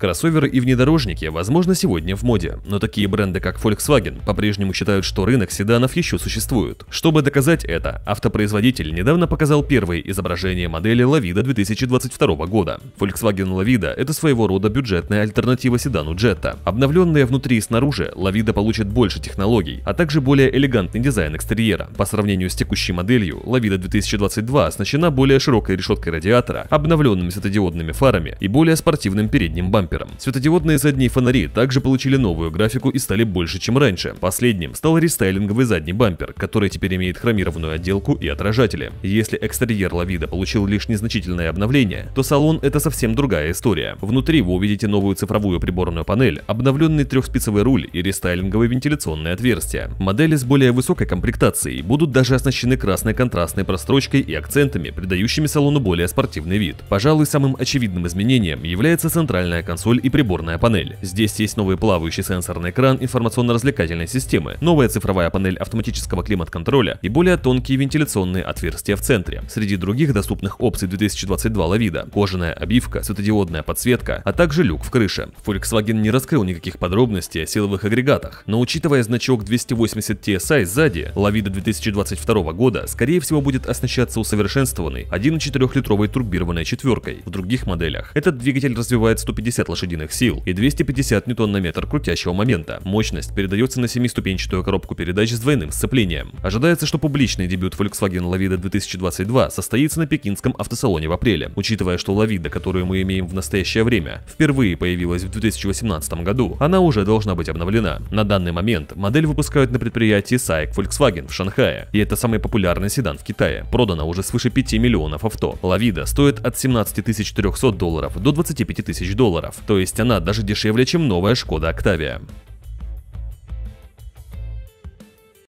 Кроссоверы и внедорожники, возможно, сегодня в моде, но такие бренды, как Volkswagen, по-прежнему считают, что рынок седанов еще существует. Чтобы доказать это, автопроизводитель недавно показал первые изображения модели Lavida 2022 года. Volkswagen Lavida – это своего рода бюджетная альтернатива седану Jetta. Обновленная внутри и снаружи, Lavida получит больше технологий, а также более элегантный дизайн экстерьера. По сравнению с текущей моделью, Lavida 2022 оснащена более широкой решеткой радиатора, обновленными светодиодными фарами и более спортивным передним бампером бампером. Светодиодные задние фонари также получили новую графику и стали больше, чем раньше. Последним стал рестайлинговый задний бампер, который теперь имеет хромированную отделку и отражатели. Если экстерьер Лавида получил лишь незначительное обновление, то салон это совсем другая история. Внутри вы увидите новую цифровую приборную панель, обновленный трехспицевый руль и рестайлинговые вентиляционные отверстия. Модели с более высокой комплектацией будут даже оснащены красной контрастной прострочкой и акцентами, придающими салону более спортивный вид. Пожалуй, самым очевидным изменением является центральная консоль консоль и приборная панель. Здесь есть новый плавающий сенсорный экран информационно-развлекательной системы, новая цифровая панель автоматического климат-контроля и более тонкие вентиляционные отверстия в центре. Среди других доступных опций 2022 лавида – кожаная обивка, светодиодная подсветка, а также люк в крыше. Volkswagen не раскрыл никаких подробностей о силовых агрегатах, но учитывая значок 280 TSI сзади, лавида 2022 года скорее всего будет оснащаться усовершенствованной 1,4-литровой турбированной четверкой в других моделях. Этот двигатель развивает 150 лошадиных сил и 250 ньютон-на-метр крутящего момента. Мощность передается на семиступенчатую коробку передач с двойным сцеплением. Ожидается, что публичный дебют Volkswagen Lavida 2022 состоится на пекинском автосалоне в апреле. Учитывая, что Lavida, которую мы имеем в настоящее время, впервые появилась в 2018 году, она уже должна быть обновлена. На данный момент модель выпускают на предприятии SAIC Volkswagen в Шанхае, и это самый популярный седан в Китае. Продано уже свыше 5 миллионов авто. Lavida стоит от 17 300 долларов до 25 тысяч долларов долларов, то есть она даже дешевле, чем новая Шкода Октавия.